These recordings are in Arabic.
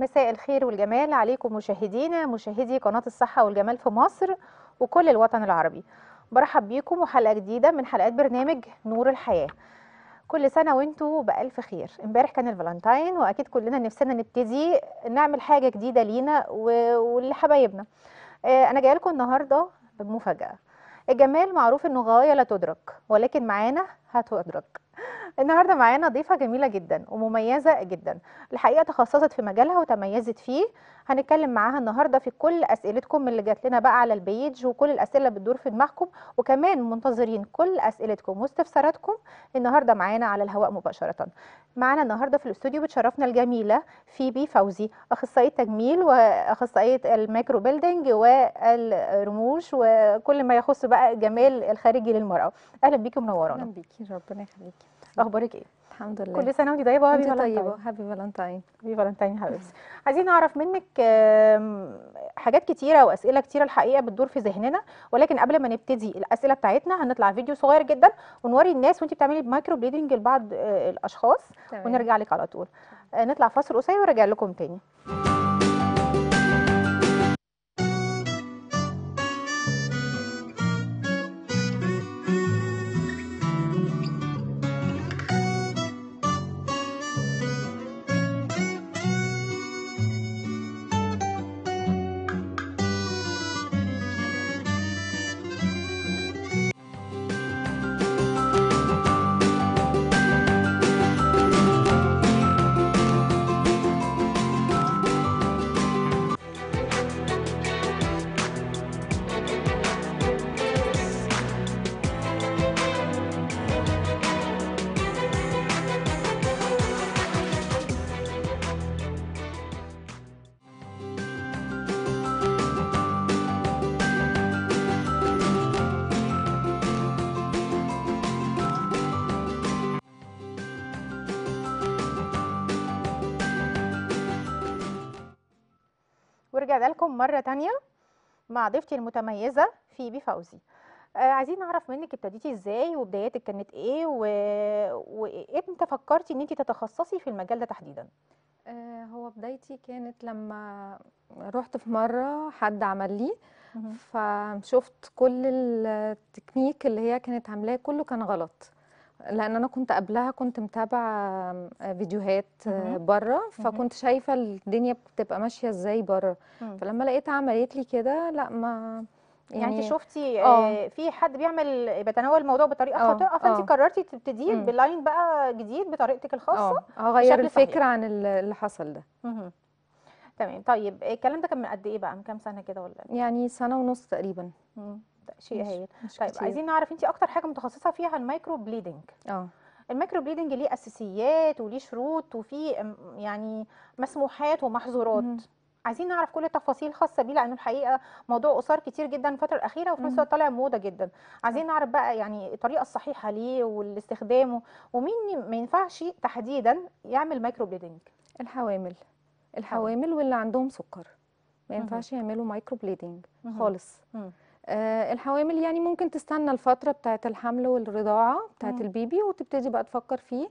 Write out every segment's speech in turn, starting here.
مساء الخير والجمال عليكم مشاهدينا مشاهدي قناة الصحة والجمال في مصر وكل الوطن العربي برحب بيكم وحلقة جديدة من حلقات برنامج نور الحياة كل سنة وانتوا بألف خير امبارح كان الفالنتاين وأكيد كلنا نفسنا نبتدي نعمل حاجة جديدة لينا ولحبايبنا آه، أنا جاي لكم النهاردة بمفاجأة الجمال معروف إنه غاية لا تدرك ولكن معانا هتدرك النهارده معانا ضيفه جميله جدا ومميزه جدا الحقيقه تخصصت في مجالها وتميزت فيه هنتكلم معاها النهارده في كل اسئلتكم اللي جات لنا بقى على البيج وكل الاسئله بتدور في دماغكم وكمان منتظرين كل اسئلتكم واستفساراتكم النهارده معانا على الهواء مباشره معانا النهارده في الاستوديو بتشرفنا الجميله فيبي فوزي اخصائيه تجميل واخصائيه الميكرو بيلدينج والرموش وكل ما يخص بقى الجمال الخارجي للمراه اهلا بيكي منورانا اهلا بيكي ربنا يخليكي اخبارك ايه الحمد لله كل سنه وانت طيبه وهابي فالنتاين طيبه هابي فالنتاين هابي فالنتاين حبيبتي عايزين نعرف منك حاجات كتيره واسئله كتيره الحقيقه بتدور في ذهننا ولكن قبل ما نبتدي الاسئله بتاعتنا هنطلع فيديو صغير جدا ونوري الناس وانت بتعملي مايكرو بليدنج لبعض آه، الاشخاص ونرجع لك على طول آه، نطلع فاصل قصير وراجع لكم تاني استعداد لكم مرة تانية مع ضيفتي المتميزة فيبي فوزي آه عايزين نعرف منك ابتديتي ازاي وبداياتك كانت ايه و... وامتى ايه فكرتي ان انت تتخصصي في المجال ده تحديدا آه هو بدايتي كانت لما رحت في مرة حد عمل لي فشفت كل التكنيك اللي هي كانت عاملاه كله كان غلط لان انا كنت قبلها كنت متابعه فيديوهات آه، بره فكنت شايفه الدنيا بتبقى ماشيه ازاي بره امم. فلما لقيتها عملت لي كده لا ما يعني, يعني انت شفتي آه،, آه في حد بيعمل بتناول الموضوع بطريقه آه، خاطئه فانت أوه. قررتي تبتدي امم. بلاين بقى جديد بطريقتك الخاصه اه اغير الفكره صحيح. عن اللي حصل ده تمام طيب الكلام ده كان من قد ايه بقى من كام سنه كده ولا يعني سنه ونص تقريبا مم. شيء هايل طيب كتير. عايزين نعرف انت اكتر حاجه متخصصه فيها المايكرو بليدنج اه المايكرو بليدنج ليه اساسيات وليه شروط وفيه يعني مسموحات ومحظورات عايزين نعرف كل التفاصيل الخاصه بيه لانه الحقيقه موضوع اثار كتير جدا الفتره الاخيره وفي نفس الوقت طالع موضه جدا عايزين آه. نعرف بقى يعني الطريقه الصحيحه ليه والاستخدامه ومين ما ينفعش تحديدا يعمل مايكرو بليدنج الحوامل الحوامل واللي عندهم سكر ما ينفعش يعملوا مايكرو بليدنج خالص مم. آه، الحوامل يعني ممكن تستنى الفتره بتاعه الحمل والرضاعه بتاعه البيبي وتبتدي بقى تفكر فيه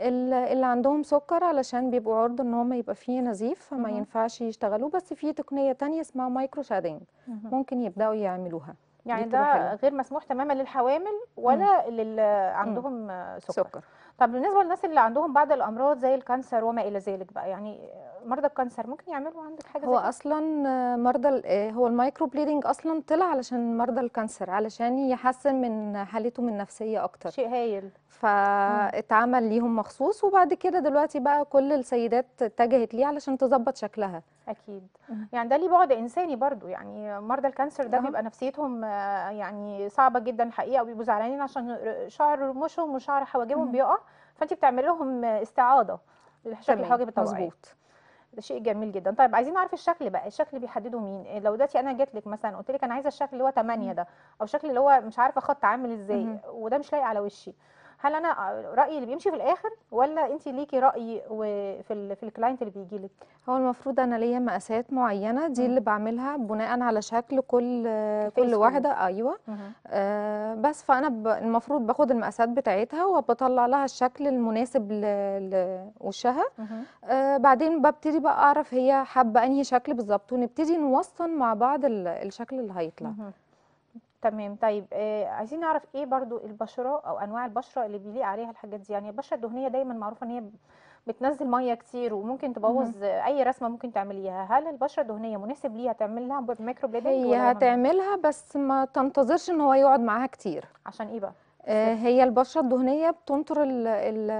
اللي عندهم سكر علشان بيبقوا عرضه ان هم يبقى فيه نزيف فما ينفعش يشتغلوا بس في تقنيه تانية اسمها مايكرو شادنج ممكن يبداوا يعملوها يعني ده غير مسموح تماما للحوامل ولا للي عندهم سكر. سكر طب بالنسبه للناس اللي عندهم بعض الامراض زي الكانسر وما الى ذلك بقى يعني مرضى الكانسر ممكن يعملوا عندك حاجه هو اصلا آه، مرضى آه، هو المايكرو بليدنج اصلا طلع علشان مرضى الكانسر علشان يحسن من حالته من النفسيه اكتر شيء هايل فاتعمل ليهم مخصوص وبعد كده دلوقتي بقى كل السيدات اتجهت ليه علشان تظبط شكلها اكيد يعني ده ليه بعد انساني برضو يعني مرضى الكانسر ده بيبقى نفسيتهم آه، يعني صعبه جدا الحقيقه وبيبقوا زعلانين عشان شعر رموشهم وشعر حواجبهم بيقع فانت بتعمل لهم استعاضه لشكل الحواجب الطبيعيه مظبوط ده شيء جميل جدا طيب عايزين نعرف الشكل بقى الشكل بيحدده مين لو دلوقتي انا جيت لك مثلا قلت لك انا عايزه الشكل اللي هو 8 ده او الشكل اللي هو مش عارفه خط عامل ازاي وده مش لايق على وشي هل انا رايي اللي بيمشي في الاخر ولا انت ليكي راي في في الكلاينت اللي بيجي لك هو المفروض انا ليا مقاسات معينه دي م. اللي بعملها بناء على شكل كل كل واحده ايوه آه بس فانا ب... المفروض باخد المقاسات بتاعتها وبطلع لها الشكل المناسب لوشها آه بعدين ببتدي بقى اعرف هي حابه انهي شكل بالظبط ونبتدي نوصل مع بعض الشكل اللي هيطلع م. تمام طيب آه عايزين نعرف ايه برضو البشره او انواع البشره اللي بيليق عليها الحاجات دي يعني البشره الدهنيه دايما معروفه ان هي بتنزل ميه كتير وممكن تبوظ اي رسمه ممكن تعمليها هل البشره الدهنيه مناسب ليها تعملها بميكرو بليدنج هي هتعملها بس ما تنتظرش ان هو يقعد معاها كتير عشان ايه بقى آه، هي البشره الدهنيه بتنطر الـ الـ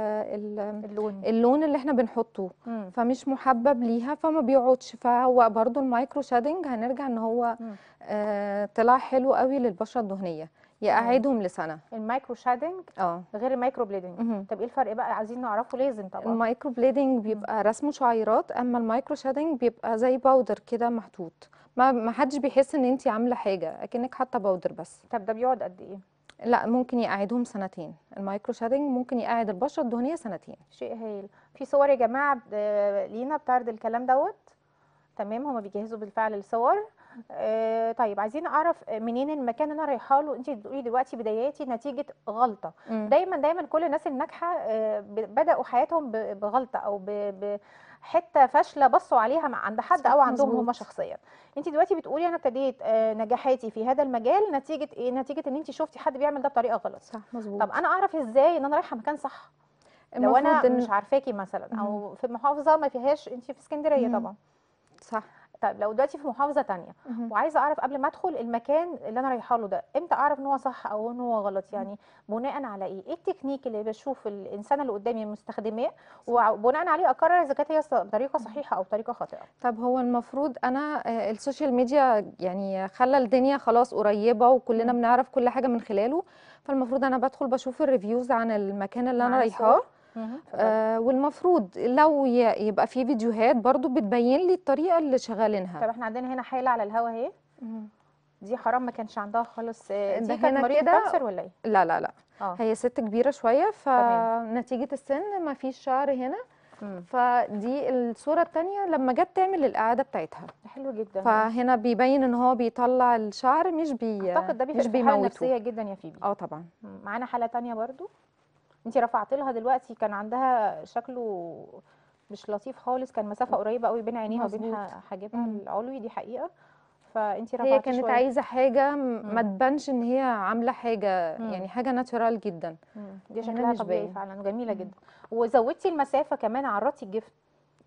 اللون اللون اللي احنا بنحطه مم. فمش محبب ليها فما بيقعدش فهو برضو المايكرو شادنج هنرجع ان هو آه طلع حلو قوي للبشره الدهنيه يقعدهم لسنه المايكرو شادنج اه غير المايكرو بليدنج طب ايه الفرق بقى عايزين نعرفه لازم طبعا المايكرو بليدنج بيبقى رسم شعيرات اما المايكرو شادنج بيبقى زي باودر كده محطوط ما حدش بيحس ان انت عامله حاجه اكنك حاطه باودر بس طب ده بيقعد قد ايه لا ممكن يقعدهم سنتين المايكرو شادنج ممكن يقعد البشره الدهنيه سنتين شيء هايل في صور يا جماعه لينا بتعرض الكلام دوت تمام هما بيجهزوا بالفعل الصور آه طيب عايزين اعرف منين المكان اللي انا رايحه له انت بتقولي دلوقتي بداياتي نتيجه غلطه م. دايما دايما كل الناس الناجحه آه بداوا حياتهم بغلطه او ب, ب حته فاشله بصوا عليها عند حد او عندهم هم شخصيا انت دلوقتي بتقولي انا ابتديت آه، نجاحاتي في هذا المجال نتيجه ايه نتيجه ان انت شفتي حد بيعمل ده بطريقه غلط صح مظبوط طب انا اعرف ازاي ان انا رايحه مكان صح لو انا إن... مش عارفاكي مثلا او في محافظه ما فيهاش انت في اسكندريه طبعا صح طيب لو دلوقتي في محافظه ثانيه وعايزه اعرف قبل ما ادخل المكان اللي انا رايحه له ده امتى اعرف ان هو صح او ان هو غلط يعني بناء على ايه ايه التكنيك اللي بشوف الانسان اللي قدامي مستخدماه وبناء عليه اقرر اذا كانت هي طريقه صحيحه او طريقه خاطئه طب هو المفروض انا آه، السوشيال ميديا يعني خلى الدنيا خلاص قريبه وكلنا بنعرف كل حاجه من خلاله فالمفروض انا بدخل بشوف الريفيوز عن المكان اللي انا رايحاه آه والمفروض لو يبقى في فيديوهات برضو بتبين لي الطريقه اللي شغالينها طب احنا عندنا هنا حاله على الهوا اهي دي حرام ما كانش عندها خالص آه، آه، دي كانت مريضه كانسر ولا ايه لا لا لا أوه. هي ست كبيره شويه فنتيجه السن ما فيش شعر هنا مم. فدي الصوره الثانيه لما جت تعمل الاعاده بتاعتها حلو جدا فهنا بيبين ان هو بيطلع الشعر مش بي اعتقد ده بيفرق مش نفسيه جدا يا فيبي اه طبعا معانا حاله ثانيه برضو انت رفعت لها دلوقتي كان عندها شكله مش لطيف خالص كان مسافه قريبه قوي بين عينيها وبين حاجبها العلوي دي حقيقه فانت رفعتي هي كانت شوية. عايزه حاجه ما تبانش ان هي عامله حاجه مم. يعني حاجه ناتشورال جدا مم. دي يعني شكلها طبيعي فعلا جميله مم. جدا وزودتي المسافه كمان عرضتي الجفت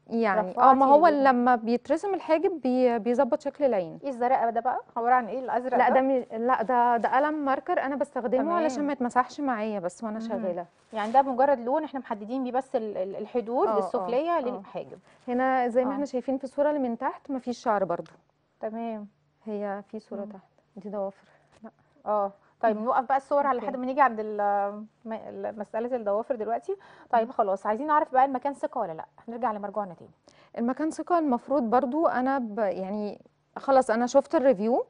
يعني اه ما هو لما بيترسم الحاجب بيظبط شكل العين ايه الزرقاء ده بقى عباره عن ايه الازرق لا ده مي... لا ده ده قلم ماركر انا بستخدمه تمام. علشان ما يتمسحش معايا بس وانا شغاله يعني ده مجرد لون احنا محددين بيه بس الحدود أوه السفليه آه، أوه للحاجب هنا زي ما أوه. احنا شايفين في الصوره اللي من تحت ما فيش شعر برده تمام هي في صوره مم. تحت دي ضوافر لا اه طيب نوقف بقى الصور على لحد ما نيجي عند مساله الضوافر دلوقتي طيب خلاص عايزين نعرف بقى المكان ثقه ولا لا هنرجع لمرجوعنا تاني المكان ثقه المفروض برضو انا ب يعني خلاص انا شفت الريفيو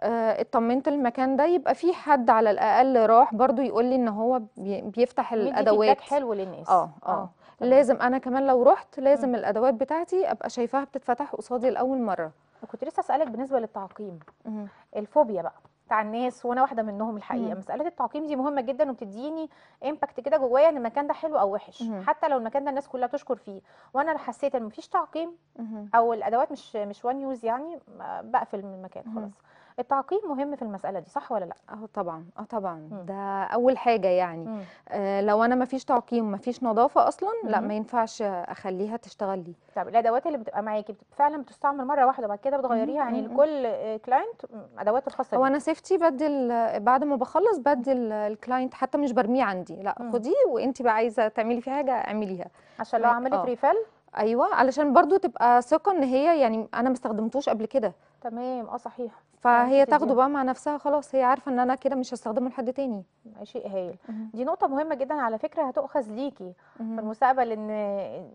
آه اطمنت المكان ده يبقى في حد على الاقل راح برضو يقول لي ان هو بيفتح الادوات حلو للناس اه اه, آه. لازم انا كمان لو رحت لازم مم. الادوات بتاعتي ابقى شايفاها بتتفتح قصادي لاول مره كنت لسه اسالك بالنسبه للتعقيم مم. الفوبيا بقى الناس وانا واحده منهم الحقيقه مساله التعقيم دي مهمه جدا وبتديني امباكت كده جوايا ان المكان ده حلو او وحش مم. حتى لو المكان ده الناس كلها تشكر فيه وانا حسيت ان مفيش تعقيم مم. او الادوات مش مش وان يوز يعني بقفل من المكان خلاص التعقيم مهم في المساله دي صح ولا لا اه طبعا اه طبعا م. ده اول حاجه يعني آه لو انا ما فيش تعقيم ما فيش نظافه اصلا م. لا ما ينفعش اخليها تشتغل لي طب الادوات اللي بتبقى معاكي فعلا بتستعمل مره واحده وبعد كده بتغيريها يعني لكل كلاينت آه، ادوات الخاصه هو انا سيفتي بدل بعد ما بخلص بدل الكلاينت حتى مش برميه عندي لا خديه وانت بقى عايزه تعملي فيه حاجه اعمليها عشان لو عملت ريفيل آه. ايوه علشان برضو تبقى ثقه ان هي يعني انا ما استخدمتوش قبل كده تمام اه صحيح فهي تاخده بقى مع نفسها خلاص هي عارفه ان انا كده مش هستخدمه لحد تاني شيء هايل دي نقطه مهمه جدا على فكره هتؤخذ ليكي في المستقبل ان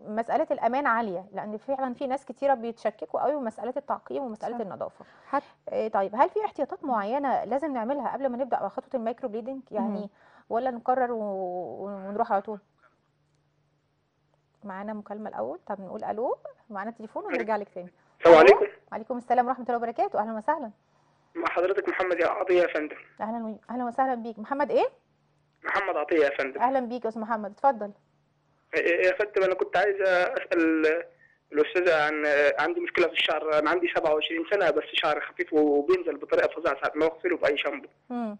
مساله الامان عاليه لان فعلا في ناس كتيره بيتشككوا قوي ومساله التعقيم ومساله صح. النظافه حت... آه، طيب هل في احتياطات معينه لازم نعملها قبل ما نبدا بخطوه المايكرو بليدنج يعني مم. ولا نقرر و... ونروح على طول معانا مكالمه الاول طب نقول الو معانا تليفون ونرجع لك تاني السلام عليكم وعليكم السلام ورحمه الله وبركاته اهلا وسهلا مع حضرتك محمد عطيه يا فندم اهلا اهلا وسهلا بيك محمد ايه محمد عطيه يا فندم اهلا بيك يا استاذ محمد اتفضل إيه، إيه، يا فندم انا كنت عايز اسال الاستاذه عن عندي مشكله في الشعر انا عندي 27 سنه بس شعري خفيف وبينزل بطريقه فظيعه ساعه ما اغسله باي شامبو امم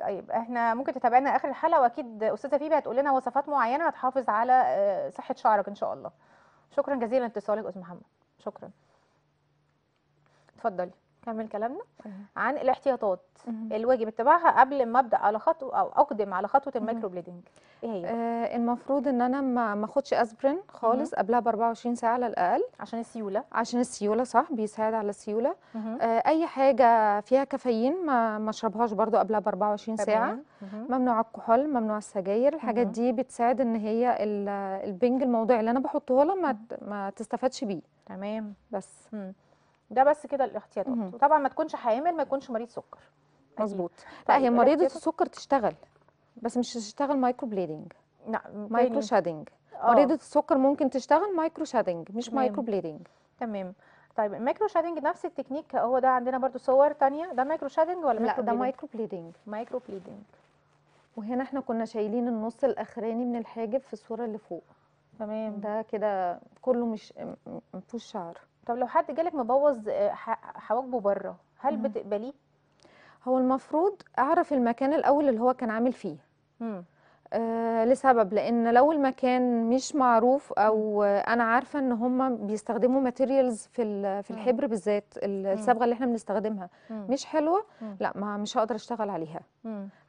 طيب احنا ممكن تتابعنا اخر الحلقه واكيد استاذه فيبي هتقول لنا وصفات معينه هتحافظ على آه، صحه شعرك ان شاء الله شكرا جزيلا لاتصالك استاذ محمد شكرا اتفضلي كمل كلامنا عن الاحتياطات الواجب اتباعها قبل ما ابدا على خطوه او اقدم على خطوه المايكرو بليدنج ايه هي آه المفروض ان انا ما اخدش اسبرين خالص قبلها ب 24 ساعه على الاقل عشان السيوله عشان السيوله صح بيساعد على السيوله آه اي حاجه فيها كافيين ما ما اشربهاش برده قبلها ب 24 ساعه ممنوع الكحول ممنوع السجاير الحاجات دي بتساعد ان هي البنج الموضوع اللي انا بحطه لها ما تستفادش بيه تمام بس مم. ده بس كده الاحتياطات طبعا وطبعا ما تكونش حامل ما يكونش مريض سكر مظبوط لا طيب، طيب، هي مريضه السكر تشتغل بس مش تشتغل مايكرو بليدنج لا مايكرو شادنج مريضه السكر ممكن تشتغل مايكرو شادنج مش تمام. مايكرو بليدنج تمام طيب المايكرو شادنج نفس التكنيك هو ده عندنا برضو صور ثانيه ده مايكرو شادنج ولا مايكرو لا ده مايكرو بليدنج مايكرو بليدنج وهنا احنا كنا شايلين النص الاخراني من الحاجب في الصوره اللي فوق تمام ده كده كله مش مفيهوش شعر طب لو حد جالك مبوظ آه، حواجبه بره هل مم. بتقبليه هو المفروض اعرف المكان الاول اللي هو كان عامل فيه مم. آه لسبب لان لو المكان مش معروف او انا عارفه ان هم بيستخدموا ماتيريالز في في الحبر بالذات الصبغه اللي احنا بنستخدمها مش حلوه لا ما مش هقدر اشتغل عليها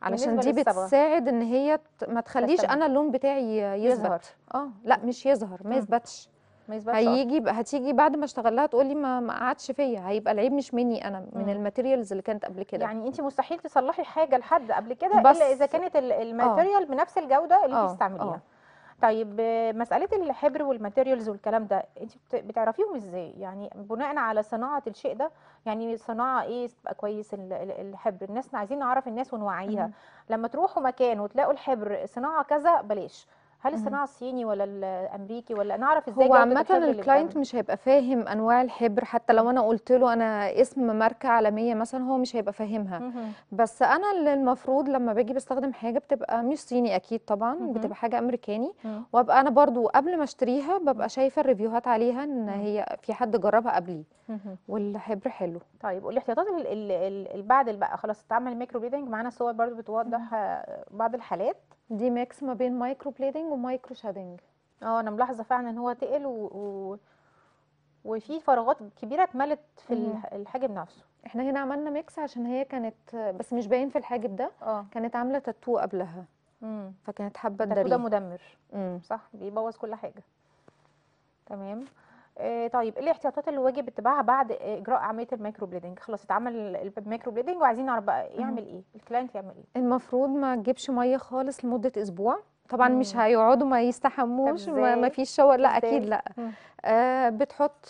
علشان دي بتساعد ان هي ما تخليش انا اللون بتاعي يظهر اه لا مش يظهر ما يثبتش ما يثبتش هيجي هتيجي بعد ما اشتغل لها تقول لي ما قعدش فيا هيبقى العيب مش مني انا من الماتيريالز اللي كانت قبل كده يعني انت مستحيل تصلحي حاجه لحد قبل كده الا اذا كانت آه. الماتيريال بنفس الجوده اللي آه، بتستعمليها آه. طيب مساله الحبر والماتيريالز والكلام ده انت بتعرفيهم ازاي يعني بناء على صناعه الشيء ده يعني صناعه ايه تبقى كويس الحبر الناس عايزين نعرف الناس ونوعيها لما تروحوا مكان وتلاقوا الحبر صناعه كذا بلاش هل الصناعه الصيني ولا الامريكي ولا انا اعرف ازاي هو عامه الكلاينت مش هيبقى فاهم انواع الحبر حتى لو انا قلت له انا اسم ماركه عالميه مثلا هو مش هيبقى فاهمها بس انا اللي المفروض لما باجي بستخدم حاجه بتبقى مش صيني اكيد طبعا بتبقى حاجه امريكاني وابقى انا برضو قبل ما اشتريها ببقى شايفه الريفيوهات عليها ان هي في حد جربها قبلي والحبر حلو طيب والاحتياطات اللي بعد بقى خلاص اتعمل الميكرو بليدنج معانا صور برضو بتوضح آه، بعض الحالات دي ميكس ما بين مايكرو بليدنج ومايكرو شادنج اه انا ملاحظه فعلا ان هو تقل و... و... وفي فراغات كبيره اتملت في الحاجب نفسه احنا هنا عملنا ميكس عشان هي كانت بس مش باين في الحاجب ده آه. كانت عامله تاتو قبلها مم. فكانت حابه تدري ده مدمر مم. صح بيبوظ كل حاجه تمام آه، طيب ايه الاحتياطات اللي واجب اتباعها بعد اجراء عمليه المايكرو بليدنج خلاص اتعمل المايكرو بليدنج وعايزين نعرف بقى يعمل ايه الكلاينت يعمل ايه المفروض ما تجيبش ميه خالص لمده اسبوع طبعا مم. مش هيقعدوا ما يستحموش ما, ما فيش شاور لا اكيد لا آه بتحط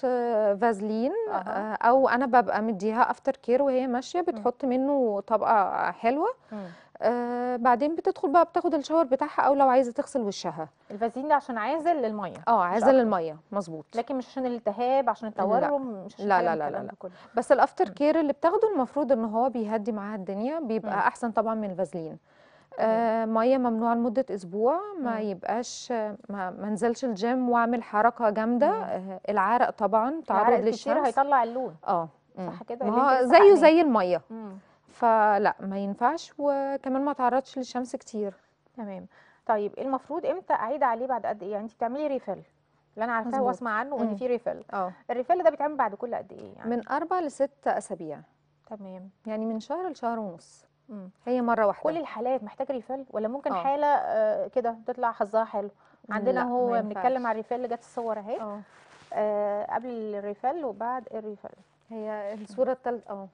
فازلين آه. او انا ببقى مديها افتر كير وهي ماشيه بتحط منه طبقه حلوه مم. آه بعدين بتدخل بقى بتاخد الشاور بتاعها او لو عايزه تغسل وشها الفازلين ده عشان عازل للميه اه عازل للميه مظبوط لكن مش عشان الالتهاب عشان التورم مش عشان لا لا لا لا, لا. بس الافتر كير اللي بتاخده المفروض ان هو بيهدي معاها الدنيا بيبقى م. احسن طبعا من الفازلين آه ميه ممنوعه لمده اسبوع ما م. يبقاش ما منزلش الجيم واعمل حركه جامده آه العرق طبعا تعرض للشمس العرق كتير هيطلع اللون اه صح كده زيه زي الميه مم. فلا ما ينفعش وكمان ما تعرضش للشمس كتير تمام طيب المفروض امتى اعيد عليه بعد قد ايه يعني انت بتعملي ريفيل اللي انا عارفاه واسمع عنه ان في ريفيل اه الريفيل ده بيتعمل بعد كل قد ايه يعني من اربع لست اسابيع تمام يعني من شهر لشهر ونص هي مره واحده كل الحالات محتاج ريفيل ولا ممكن أوه. حاله آه، كده تطلع حظها حلو عندنا هو بنتكلم على الريفيل جت الصور اهي آه, آه، قبل الريفيل وبعد الريفيل هي الصوره الثالثه اه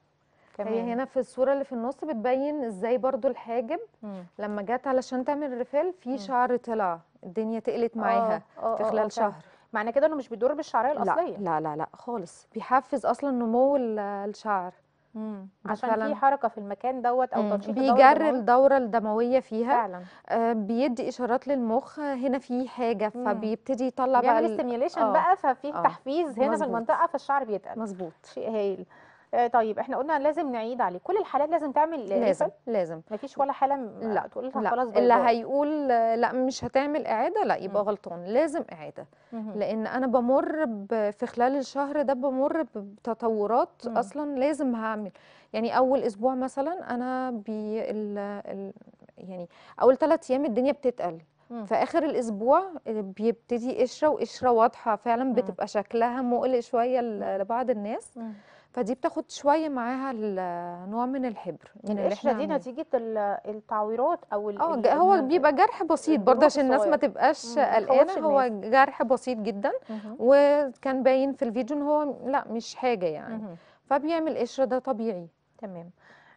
كمان هي هنا في الصوره اللي في النص بتبين ازاي برضو الحاجب مم. لما جت علشان تعمل ريفيل في شعر طلع الدنيا تقلت معاها آه، آه، في آه، خلال أوه شهر معنى كده انه مش بيدور بالشعريه الاصليه لا لا لا خالص بيحفز اصلا نمو الشعر مم. عشان في حركه في المكان دوت او تنشيط بيجري الدوره الدمويه فيها فعلا آه بيدي اشارات للمخ هنا في حاجه فبيبتدي يطلع بقى يعمل استيميوليشن بقى ففي تحفيز هنا مزبوط. في المنطقه فالشعر بيتقل مظبوط شيء هايل آه، طيب احنا قلنا لازم نعيد عليه كل الحالات لازم تعمل إيه؟ لازم إيه؟ لازم مفيش ولا حاله لا تقول لها خلاص اللي هيقول لا مش هتعمل اعاده لا يبقى م. غلطان لازم اعاده م. لان انا بمر في خلال الشهر ده بمر بتطورات م. اصلا لازم هعمل يعني اول اسبوع مثلا انا بي ال ال يعني اول ثلاث ايام الدنيا بتتقل في اخر الاسبوع بيبتدي قشره وقشره واضحه فعلا بتبقى شكلها مقلق شويه لبعض الناس فدي بتاخد شويه معاها نوع من الحبر يعني احنا دي نتيجه التعويرات او اه هو بيبقى جرح بسيط برضه عشان الناس ما تبقاش قلقانه هو جرح بسيط جدا مم. وكان باين في الفيديو ان هو لا مش حاجه يعني مم. فبيعمل قشره ده طبيعي تمام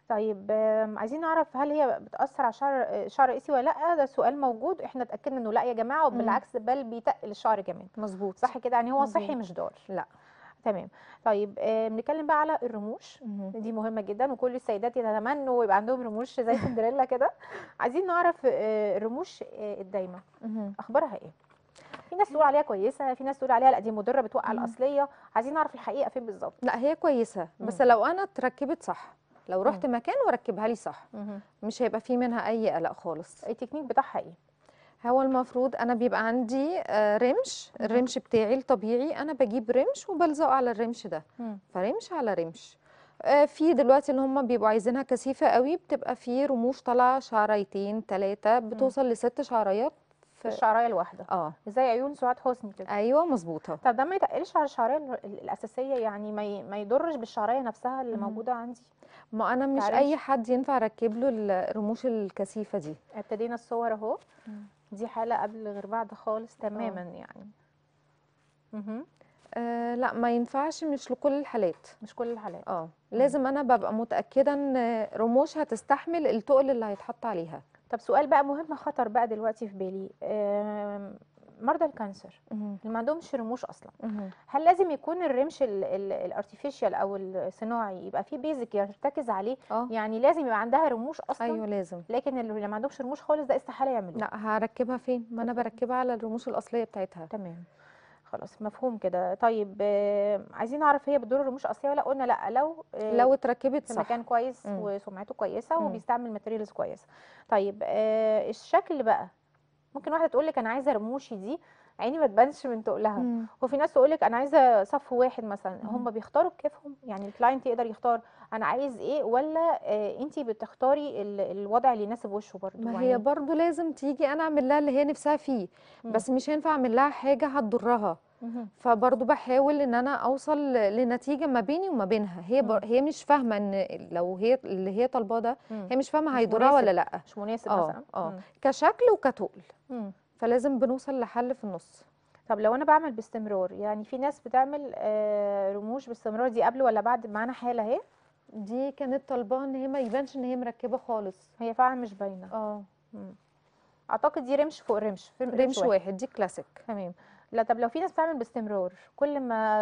طيب عايزين نعرف هل هي بتاثر على شعر شعر رئيسي ولا لا ده سؤال موجود احنا اتاكدنا انه لا يا جماعه وبالعكس بل بيتقل الشعر كمان مظبوط صح كده يعني هو مزبوط. صحي مش ضار لا تمام طيب آه، بنتكلم بقى على الرموش دي مهمه جدا وكل السيدات يتمنوا يبقى عندهم رموش زي سندريلا كده عايزين نعرف آه، الرموش آه، الدايمه اخبارها ايه في ناس تقول عليها كويسه في ناس تقول عليها لا دي مضره بتوقع الاصليه عايزين نعرف الحقيقه فين بالظبط لا هي كويسه بس لو انا اتركبت صح لو رحت مكان وركبها لي صح مش هيبقى في منها اي قلق خالص التكنيك بتاعها ايه هو المفروض انا بيبقى عندي آه، رمش الرمش بتاعي الطبيعي انا بجيب رمش وبلزقه على الرمش ده فرمش على رمش آه، في دلوقتي اللي هم بيبقوا عايزينها كثيفه قوي بتبقى في رموش طالعه شعريتين ثلاثه بتوصل لست شعريات في الشعريه الواحده اه زي عيون سعاد حسني كده ايوه مظبوطه طب ده ما يتقلش على الشعريه الاساسيه يعني ما ما يضرش بالشعريه نفسها اللي موجوده عندي ما انا مش تعرفش. اي حد ينفع اركب له الرموش الكثيفه دي ابتدينا الصور اهو دي حاله قبل غير بعد خالص آه. تماما أوه. يعني آه لا ما ينفعش مش لكل الحالات مش كل الحالات اه لازم انا ببقى متاكده ان رموش هتستحمل التقل اللي هيتحط عليها طب سؤال بقى مهم خطر بقى دلوقتي في بالي آه مرضى الكانسر اللي ما عندهمش رموش اصلا هل لازم يكون الرمش الارتفيشال او الصناعي يبقى فيه بيزك يرتكز عليه أوه. يعني لازم يبقى عندها رموش اصلا ايوه لازم لكن اللي ما عندهمش رموش خالص ده استحاله يعملوه لا هركبها فين ما انا بركبها على الرموش الاصليه بتاعتها تمام خلاص مفهوم كده طيب آه، عايزين نعرف هي بتدور الرموش اصليه ولا قلنا لا لو آه، لو اتركبت في صح. مكان كويس وسمعته كويسه مم. وبيستعمل ماتيريالز كويسه طيب آه، الشكل بقى ممكن واحده تقول لك انا عايزه رموشي دي عيني ما تبانش من تقلها وفي ناس تقول لك انا عايزه صف واحد مثلا هم بيختاروا بكيفهم يعني الكلاينت يقدر يختار انا عايز ايه ولا آه انت بتختاري الوضع اللي يناسب وشه برضه ما يعني هي برضه لازم تيجي انا اعمل لها اللي هي نفسها فيه بس مش هينفع اعمل لها حاجه هتضرها فبرضه بحاول ان انا اوصل لنتيجه ما بيني وما بينها هي بر... هي مش فاهمه ان لو هي اللي هي طالباه ده هي مش فاهمه هيضرها ولا لا مش مناسب أوه. مثلا اه كشكل وكتقل فلازم بنوصل لحل في النص طب لو انا بعمل باستمرار يعني في ناس بتعمل آه رموش باستمرار دي قبل ولا بعد معانا حاله اهي دي كانت طالباه ان هي ما يبانش ان هي مركبه خالص هي فعلا مش باينه اه اعتقد دي رمش فوق رمش رمش واحد. واحد دي كلاسيك تمام لا طب لو في ناس بتعمل باستمرار كل ما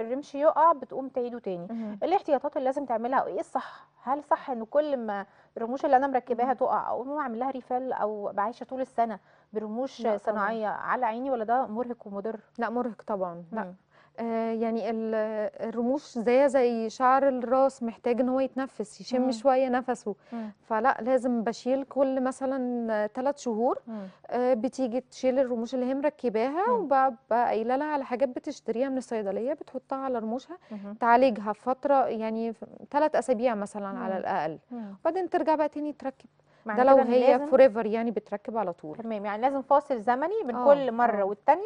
الرمش يقع بتقوم تعيده تاني ايه الاحتياطات اللي لازم تعملها وايه الصح هل صح ان كل ما الرموش اللي انا مركباها تقع اقوم اعمل لها ريفال او بعيشها طول السنه برموش صناعيه على عيني ولا ده مرهق ومضر لا مرهق طبعا لا آه، يعني الرموش زي زي شعر الراس محتاج ان هو يتنفس يشم مم. شويه نفسه مم. فلا لازم بشيل كل مثلا ثلاث شهور مم. آه، بتيجي تشيل الرموش اللي هي مركباها وببقى قايله لها على حاجات بتشتريها من الصيدليه بتحطها على رموشها مم. تعالجها فتره يعني ثلاث اسابيع مثلا مم. على الاقل وبعدين ترجع بقى تاني تركب ده لو هي فور ايفر يعني بتركب على طول تمام يعني لازم فاصل زمني بين آه. كل مره والتانيه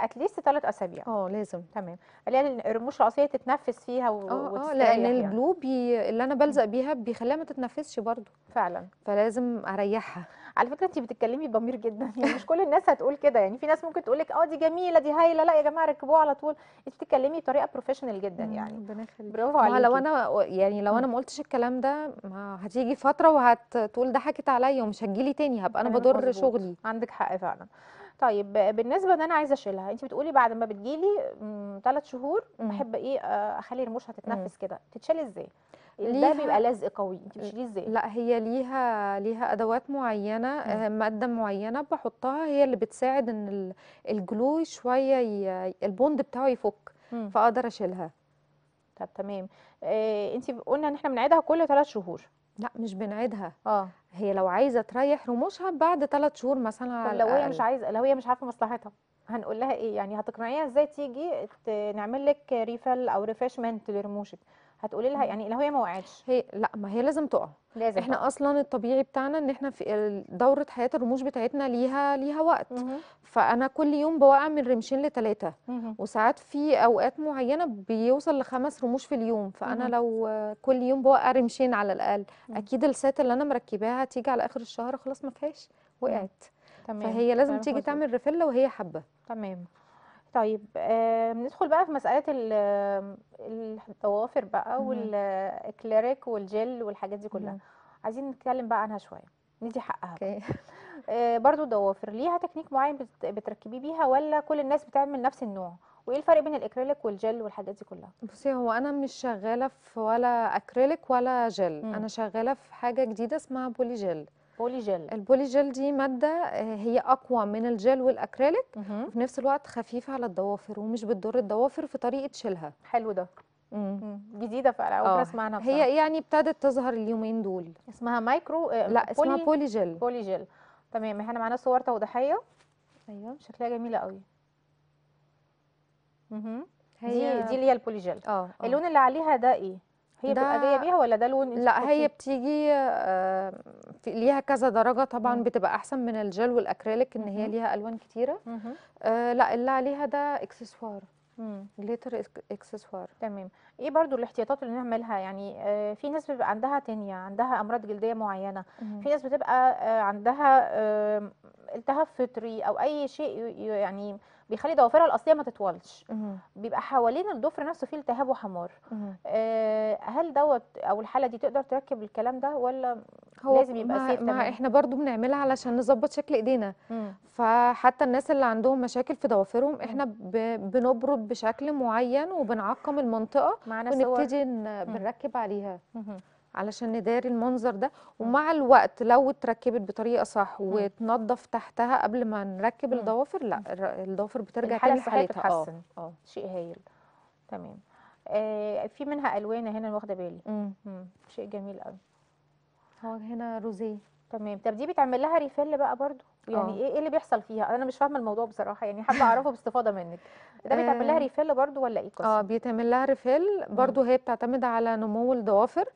اتليست ثلاث اسابيع اه لازم تمام اللي هي الرموش العصبيه تتنفس فيها و... اه, آه، لان يعني. البلو بي... اللي انا بلزق بيها بيخليها ما تتنفسش برضو فعلا فلازم اريحها على فكره انت بتتكلمي بضمير جدا يعني مش كل الناس هتقول كده يعني في ناس ممكن تقول لك اه دي جميله دي هايله لا يا جماعه ركبوها على طول انت بتتكلمي بطريقه بروفيشنال جدا يعني ربنا يخليك برافو عليكي لو انا يعني لو انا ما قلتش الكلام ده ما هتيجي فتره وهتقول ضحكت عليا ومش هتجيلي تاني هبقى انا بضر مزبوط. شغلي عندك حق فعلا طيب بالنسبه ان انا عايزه اشيلها انت بتقولي بعد ما بتجيلي ثلاث شهور بحب ايه آه، اخلي رموشها تتنفس كده تتشال ازاي ده بيبقى لزق قوي انت بتشيليه ازاي لا هي ليها ليها ادوات معينه مم. آه، ماده معينه بحطها هي اللي بتساعد ان الجلو شويه ي... البوند بتاعه يفك مم. فاقدر اشيلها طب تمام إيه انت قلنا ان احنا بنعيدها كل ثلاث شهور لا مش بنعيدها اه هي لو عايزه تريح رموشها بعد ثلاث شهور مثلا على لو هي مش عايزه لو هي مش عارفه مصلحتها هنقول لها ايه يعني هتقنعيها ازاي تيجي نعمل لك ريفل او ريفريشمنت لرموشك هتقولي لها يعني لو هي ما وقعتش هي لا ما هي لازم تقع لازم احنا تقع. اصلا الطبيعي بتاعنا ان احنا في دوره حياه الرموش بتاعتنا ليها ليها وقت مه. فانا كل يوم بوقع من رمشين لثلاثه وساعات في اوقات معينه بيوصل لخمس رموش في اليوم فانا مه. لو كل يوم بوقع رمشين على الاقل مه. اكيد السات اللي انا مركباها هتيجي على اخر الشهر خلاص ما فيهاش وقعت تمام. فهي لازم تيجي تعمل ريفيل وهي حابه تمام طيب آه ندخل بقى في مسألة الضوافر بقى والكليريك والجل والحاجات دي كلها مم. عايزين نتكلم بقى عنها شوية ندي حقها اوكي okay. آه برضو الضوافر ليها تكنيك معين بتركبيه بيها ولا كل الناس بتعمل نفس النوع وايه الفرق بين الاكريليك والجل والحاجات دي كلها بصي هو انا مش شغاله في ولا اكريليك ولا جل مم. انا شغاله في حاجه جديده اسمها بولي جل البولي جيل دي ماده آه، هي اقوى من الجل والاكريليك وفي نفس الوقت خفيفه على الضوافر ومش بتضر الضوافر في طريقه شيلها حلو ده مم. جديده فعلا اول مره آه. اسمعها هي يعني ابتدت تظهر اليومين دول اسمها مايكرو آه، لا بولي... اسمها بولي جل بولي جل تمام احنا معانا صور توضيحيه ايوه شكلها جميله قوي اها هي دي دي اللي هي البولي جل اه اللون اللي عليها ده ايه هي بتبقى جايه بيها ولا ده لون لا هي بتيجي آه، في ليها كذا درجه طبعا مم. بتبقى احسن من الجل والاكريليك ان هي ليها الوان كتيره آه لا اللي عليها ده اكسسوار ليتر اكسسوار تمام ايه برضو الاحتياطات اللي نعملها يعني آه في ناس بيبقى عندها تنيا عندها امراض جلديه معينه مم. في ناس بتبقى آه عندها آه التهاب فطري او اي شيء يعني بيخلي ضوافرها الاصليه ما تطولش بيبقى حوالين الضفر نفسه فيه التهاب وحمار آه هل دوت او الحاله دي تقدر تركب الكلام ده ولا هو لازم يبقى سيف ما احنا برضو بنعملها علشان نظبط شكل ايدينا فحتى الناس اللي عندهم مشاكل في ضوافرهم احنا بنبرد بشكل معين وبنعقم المنطقه ونبتدي بنركب عليها مم. علشان نداري المنظر ده ومع الوقت لو اتركبت بطريقه صح وتنضف تحتها قبل ما نركب الضوافر لا الضوافر بترجع تاني حالتها اه اه شيء هايل تمام آه في منها الوان هنا واخده بالي شيء جميل قوي هو هنا روزيه تمام طب دي بتعمل لها ريفيل بقى برضو يعني أوه. ايه ايه اللي بيحصل فيها انا مش فاهمه الموضوع بصراحه يعني حابه اعرفه باستفاضه منك ده بيتعمل لها ريفيل آه. برضو ولا ايه قصة؟ اه بيتعمل لها ريفيل برضو هي بتعتمد على نمو الضوافر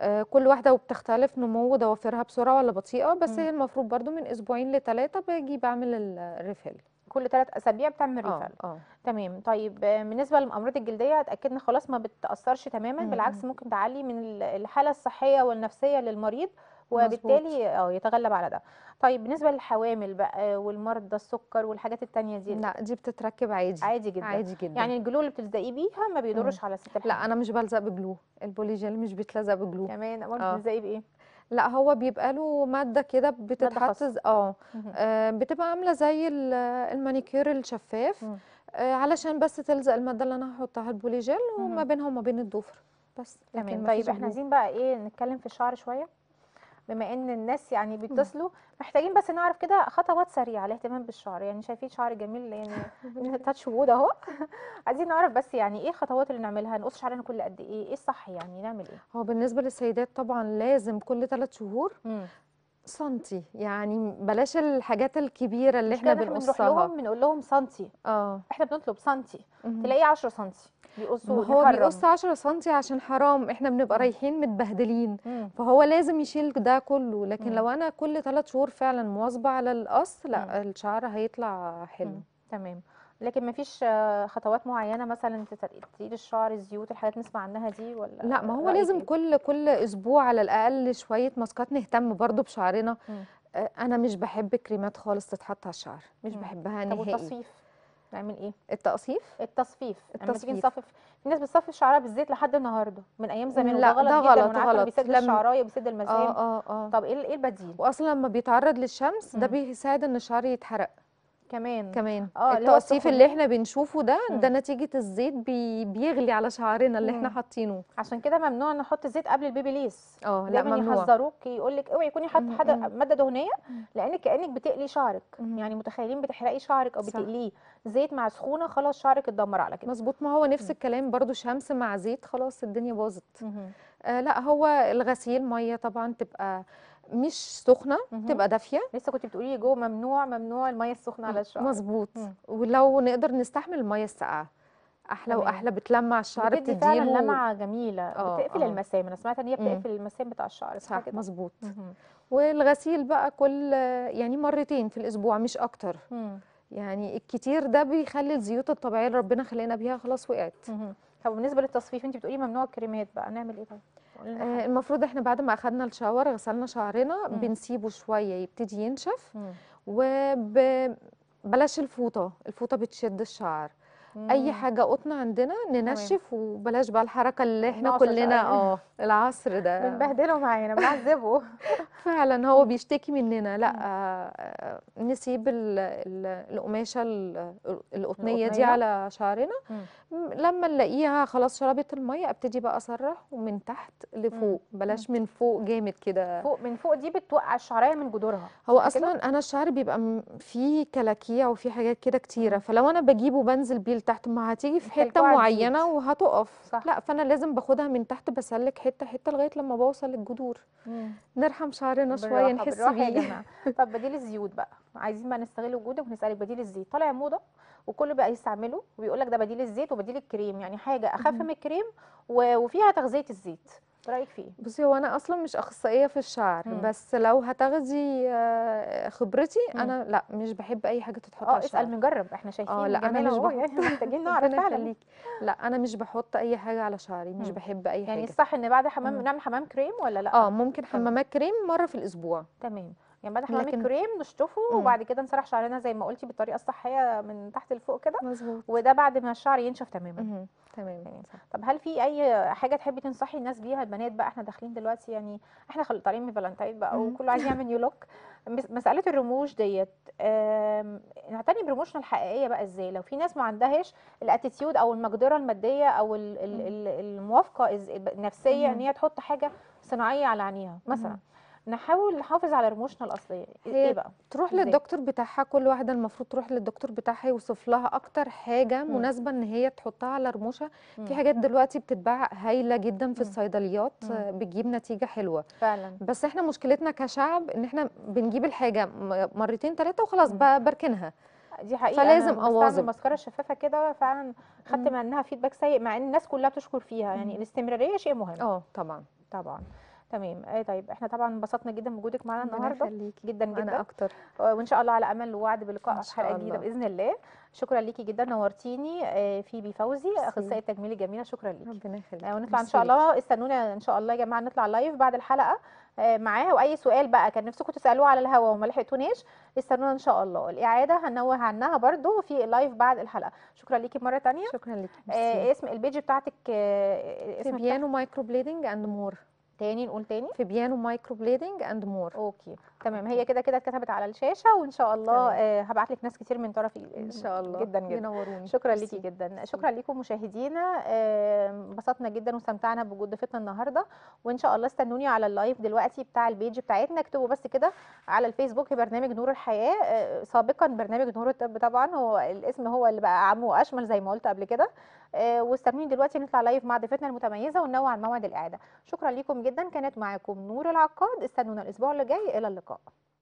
آه كل واحده وبتختلف نمو ضوافرها بسرعه ولا بطيئه بس مم. هي المفروض برضو من اسبوعين لثلاثه باجي بعمل الريفيل كل ثلاث اسابيع بتعمل ريفيل آه،, اه تمام طيب بالنسبه للامراض الجلديه اتاكدنا خلاص ما بتاثرش تماما مم. بالعكس ممكن تعلي من الحاله الصحيه والنفسيه للمريض وبالتالي اه يتغلب على ده طيب بالنسبه للحوامل بقى آه، والمرضى السكر والحاجات التانية دي لا دي بتتركب عادي عادي جدا عادي جدا يعني الجلو اللي بتلزقيه بيها ما بيضرش على ست الحمل لا انا مش بلزق بجلو البولي مش بيتلزق بجلو كمان امال آه. بتلزقيه بايه لا هو بيبقى له ماده كده بتتحط آه. اه بتبقى عامله زي المانيكير الشفاف آه علشان بس تلزق الماده اللي انا هحطها البوليجيل وما بينها وما بين الضفر بس تمام طيب احنا عايزين بقى ايه نتكلم في الشعر شويه بما ان الناس يعني بيتصلوا محتاجين بس نعرف كده خطوات سريعه الاهتمام بالشعر يعني شايفين شعر جميل يعني تاتش وود اهو عايزين نعرف بس يعني ايه الخطوات اللي نعملها نقص شعرنا كل قد ايه ايه الصح يعني نعمل ايه هو بالنسبه للسيدات طبعا لازم كل ثلاث شهور سنتي يعني بلاش الحاجات الكبيره اللي احنا بنقصها بنروح لهم بنقول لهم سنتي اه احنا بنطلب سنتي تلاقيه 10 سنتي بيقصوا هو بيقص 10 سم عشان حرام احنا بنبقى رايحين متبهدلين مم. فهو لازم يشيل ده كله لكن مم. لو انا كل 3 شهور فعلا مواظبه على القص لا مم. الشعر هيطلع حلو تمام لكن مفيش خطوات معينه مثلا تقليل الشعر الزيوت الحاجات نسمع عنها دي ولا لا ما هو لازم إيه؟ كل كل اسبوع على الاقل شويه ماسكات نهتم برضو بشعرنا مم. انا مش بحب كريمات خالص تتحط على الشعر مش مم. بحبها نهائي طب نعمل ايه التقصيف التصفيف التصفيف يعني نصفف في ناس بتصفف شعرها بالزيت لحد النهارده من ايام زمان لا غلط ده غلط جدا غلط بيسد لم... الشعرايه بيسد المزايا اه اه اه طب ايه ايه البديل واصلا لما بيتعرض للشمس ده بيساعد ان الشعر يتحرق كمان كمان اه التقصيف اللي احنا بنشوفه ده مم. ده نتيجه الزيت بي بيغلي على شعرنا اللي مم. احنا حاطينه عشان كده ممنوع نحط زيت قبل البيبي ليس اه لا ممنوع يحذروك يقول لك اوعي تكوني حاطه حاجه ماده دهنيه لان كانك بتقلي شعرك مم. يعني متخيلين بتحرقي شعرك او بتقليه زيت مع سخونه خلاص شعرك اتدمر على كده مظبوط ما هو نفس الكلام برده شمس مع زيت خلاص الدنيا باظت آه لا هو الغسيل ميه طبعا تبقى مش سخنه تبقى دافيه لسه كنت بتقولي لي جوه ممنوع ممنوع الميه السخنه على الشعر مظبوط ولو نقدر نستحمل الميه الساقعه احلى مم. واحلى بتلمع الشعر بتدي فعلا و... لمعه جميله آه بتقفل آه. المسام انا سمعت ان هي بتقفل المسام بتاع الشعر صح, كده مظبوط والغسيل بقى كل يعني مرتين في الاسبوع مش اكتر مم. يعني الكتير ده بيخلي الزيوت الطبيعيه اللي ربنا خلقنا بيها خلاص وقعت طب بالنسبه للتصفيف انت بتقولي ممنوع الكريمات بقى نعمل ايه طيب آه، المفروض احنا بعد ما اخذنا الشاور غسلنا شعرنا مم. بنسيبه شويه يبتدي ينشف وبلاش الفوطه الفوطه بتشد الشعر مم. اي حاجه قطن عندنا ننشف مم. وبلاش بقى الحركه اللي احنا كلنا اه العصر ده بنبهدله معانا بنعذبه فعلا هو بيشتكي مننا لا آه،, آه نسيب القماشه القطنيه دي على شعرنا مم. لما نلاقيها خلاص شربت الميه ابتدي بقى اسرح ومن تحت لفوق بلاش من فوق جامد كده فوق من فوق دي بتوقع الشعريه من جذورها هو اصلا كدا؟ انا الشعر بيبقى فيه كلاكيع وفي حاجات كده كتيره فلو انا بجيبه بنزل بيه لتحت ما هتيجي في حته معينه وهتقف صح. لا فانا لازم باخدها من تحت بسلك حته حته لغايه لما بوصل للجذور نرحم شعرنا شويه نحس بيه طب بديل الزيوت بقى عايزين بقى نستغل وجودك ونسالك بديل الزيت طالع موضه وكله بقى يستعمله وبيقول لك ده بديل الزيت وبديل الكريم يعني حاجه اخف من الكريم وفيها تغذيه الزيت إيه رايك فيه بصي هو انا اصلا مش اخصائيه في الشعر مم. بس لو هتغذي آه، خبرتي مم. انا لا مش بحب اي حاجه تتحط آه، على الشعر اسال نجرب احنا شايفين اه لا انا مش يعني بحط يعني محتاجين نعرف فعلا لا انا مش بحط اي حاجه على شعري مش مم. بحب اي يعني حاجه يعني الصح ان بعد حمام نعمل حمام كريم ولا لا اه ممكن حمامات كريم مره في الاسبوع تمام يعني احنا حمام الكريم نشطفه وبعد كده نسرح شعرنا زي ما قلتي بالطريقه الصحيه من تحت لفوق كده مظبوط وده بعد ما الشعر ينشف تماما تمام يعني طب هل في اي حاجه تحبي تنصحي الناس بيها البنات بقى احنا داخلين دلوقتي يعني احنا طالعين من فالنتين بقى وكله عايز يعمل نيو لوك مساله الرموش ديت نعتني برموشنا الحقيقيه بقى ازاي لو في ناس ما عندهاش الاتيتيود او المقدره الماديه او الموافقه النفسيه ان هي تحط حاجه صناعيه على عينيها مثلا نحاول نحافظ على رموشنا الاصليه ايه بقى تروح زي. للدكتور بتاعها كل واحده المفروض تروح للدكتور بتاعها يوصف لها اكتر حاجه م. مناسبه ان هي تحطها على رموشها في حاجات دلوقتي بتتباع هايله جدا في م. الصيدليات م. بتجيب نتيجه حلوه فعلا بس احنا مشكلتنا كشعب ان احنا بنجيب الحاجه مرتين ثلاثه وخلاص بركنها دي حقيقه فلازم اواظب المسكره الشفافه كده فعلا خدت منها فيدباك سيء مع ان الناس كلها بتشكر فيها يعني الاستمراريه شيء مهم اه طبعا طبعا تمام آه طيب احنا طبعا انبسطنا جدا بوجودك معانا النهارده جدا جدا اكتر وان شاء الله على امل ووعد بلقاء في حلقه جديده باذن الله شكرا ليكي جدا نورتيني آه، فيبي فوزي اخصائيه التجميل الجميله شكرا ليكي ربنا يخليك آه، ونطلع ان شاء الله استنونا ان شاء الله يا جماعه نطلع لايف بعد الحلقه آه، معاها واي سؤال بقى كان نفسكم تسالوه على الهوا وما لحقتوناش استنونا ان شاء الله الاعاده هنوه عنها برده في اللايف بعد الحلقه شكرا ليكي مره ثانيه شكرا ليكي آه اسم البيج بتاعتك آه اسم بيانو مايكرو بليدنج اند مور تاني نقول تاني فيبيانو مايكرو بليدنج اند مور اوكي تمام هي كده كده اتكتبت على الشاشه وان شاء الله آه هبعت لك ناس كتير من طرفي آه، ان شاء الله جدا جدا ينوروني شكرا ليكي جدا شكرا لكم مشاهدينا انبسطنا آه جدا واستمتعنا بوجود ضيفتنا النهارده وان شاء الله استنوني على اللايف دلوقتي بتاع البيج بتاعتنا اكتبوا بس كده على الفيسبوك برنامج نور الحياه آه سابقا برنامج نور الطب طبعا هو الاسم هو اللي بقى اعم واشمل زي ما قلت قبل كده آه، واستنوني دلوقتي نطلع لايف مع ضيفتنا المتميزه وننوع عن موعد الاعاده شكرا لكم جدا كانت معاكم نور العقاد استنونا الاسبوع اللي جاي الى اللقاء 거. 아,